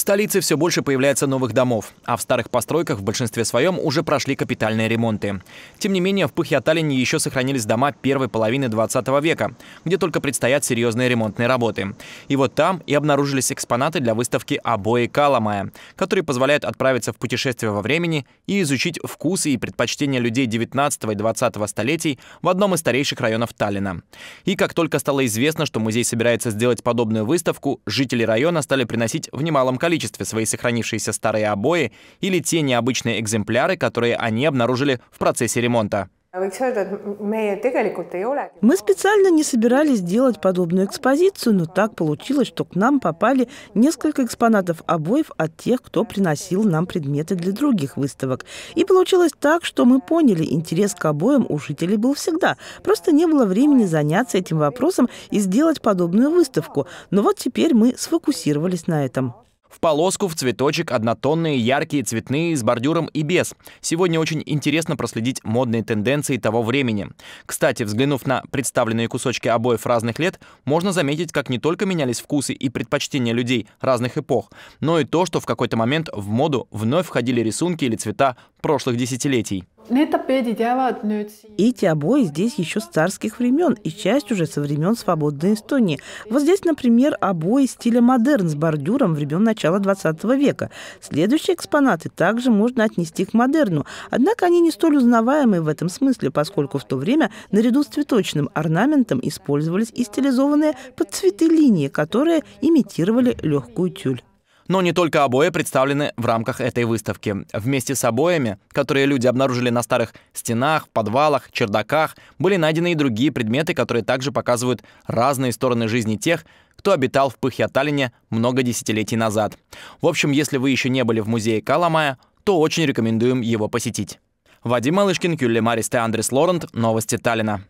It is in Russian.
В столице все больше появляется новых домов, а в старых постройках в большинстве своем уже прошли капитальные ремонты. Тем не менее, в Пыхе-Аталине еще сохранились дома первой половины 20 века, где только предстоят серьезные ремонтные работы. И вот там и обнаружились экспонаты для выставки «Обои Каламая», которые позволяют отправиться в путешествие во времени и изучить вкусы и предпочтения людей 19 и 20 столетий в одном из старейших районов Таллина. И как только стало известно, что музей собирается сделать подобную выставку, жители района стали приносить в немалом количестве количестве свои сохранившиеся старые обои или те необычные экземпляры, которые они обнаружили в процессе ремонта. Мы специально не собирались делать подобную экспозицию, но так получилось, что к нам попали несколько экспонатов обоев от тех, кто приносил нам предметы для других выставок. И получилось так, что мы поняли, интерес к обоям у жителей был всегда. Просто не было времени заняться этим вопросом и сделать подобную выставку. Но вот теперь мы сфокусировались на этом полоску, в цветочек, однотонные, яркие, цветные, с бордюром и без. Сегодня очень интересно проследить модные тенденции того времени. Кстати, взглянув на представленные кусочки обоев разных лет, можно заметить, как не только менялись вкусы и предпочтения людей разных эпох, но и то, что в какой-то момент в моду вновь входили рисунки или цвета прошлых десятилетий. Ну, Эти обои здесь еще с царских времен и часть уже со времен свободной Эстонии. Вот здесь, например, обои стиля модерн с бордюром времен начала 20 века. Следующие экспонаты также можно отнести к модерну. Однако они не столь узнаваемы в этом смысле, поскольку в то время наряду с цветочным орнаментом использовались и стилизованные под цветы линии, которые имитировали легкую тюль. Но не только обои представлены в рамках этой выставки. Вместе с обоями, которые люди обнаружили на старых стенах, подвалах, чердаках, были найдены и другие предметы, которые также показывают разные стороны жизни тех, кто обитал в Таллине много десятилетий назад. В общем, если вы еще не были в музее Каламая, то очень рекомендуем его посетить. Вадим Малышкин, Юлия Мариста, Андрес Лорент. Новости Таллина.